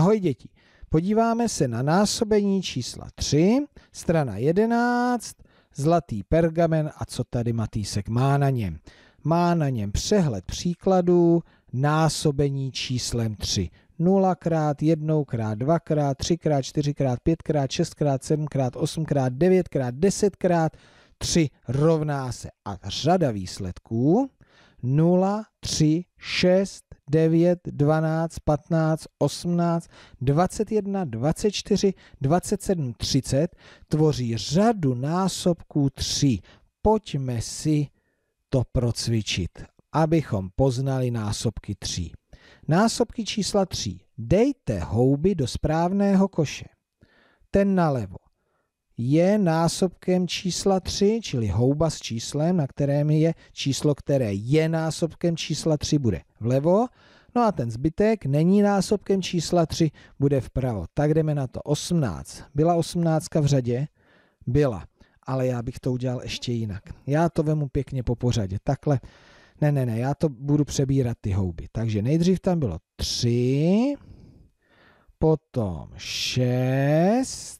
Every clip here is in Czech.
Ahoj děti, podíváme se na násobení čísla 3, strana 11, zlatý pergamen a co tady Matýsek má na něm. Má na něm přehled příkladů násobení číslem 3. 0 x 1 x 2 x 3 x 4 x 5 x 6 x 7 x 8 x 9 x 10 x 3 rovná se a řada výsledků 0, 3, 6, 9, 12, 15, 18, 21, 24, 27, 30 tvoří řadu násobků 3. Pojďme si to procvičit, abychom poznali násobky 3. Násobky čísla 3. Dejte houby do správného koše. Ten nalevo je násobkem čísla 3, čili houba s číslem, na kterém je číslo, které je násobkem čísla 3, bude vlevo. No a ten zbytek není násobkem čísla 3, bude vpravo. Tak jdeme na to. 18. Byla 18 v řadě? Byla. Ale já bych to udělal ještě jinak. Já to vemu pěkně po pořadě. Takhle. Ne, ne, ne, já to budu přebírat ty houby. Takže nejdřív tam bylo 3, potom 6,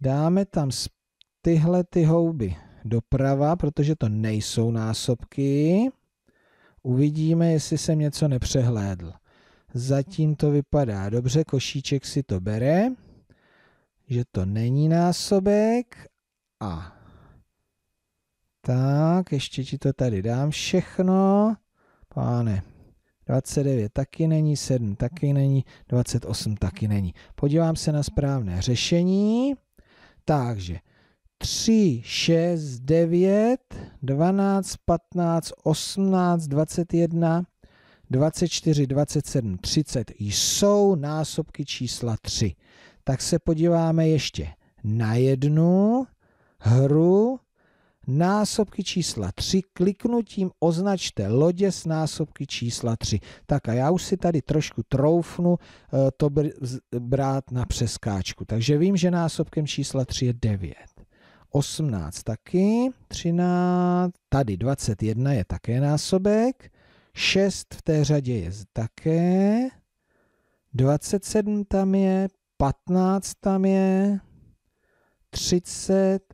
Dáme tam tyhle ty houby doprava, protože to nejsou násobky. Uvidíme, jestli jsem něco nepřehlédl. Zatím to vypadá dobře, košíček si to bere, že to není násobek a tak, ještě ti to tady dám všechno. Páne, 29 taky není, 7 taky není, 28 taky není. Podívám se na správné řešení. Takže 3, 6, 9, 12, 15, 18, 21, 24, 27, 30 jsou násobky čísla 3. Tak se podíváme ještě na jednu hru násobky čísla 3, kliknutím označte lodě s násobky čísla 3. Tak a já už si tady trošku troufnu eh, to brát na přeskáčku. Takže vím, že násobkem čísla 3 je 9. 18 taky, 13, tady 21 je také násobek, 6 v té řadě je také, 27 tam je, 15 tam je, 30,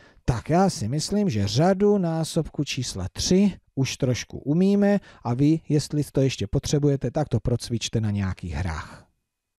tak já si myslím, že řadu násobku čísla 3 už trošku umíme a vy, jestli to ještě potřebujete, tak to procvičte na nějakých hrách.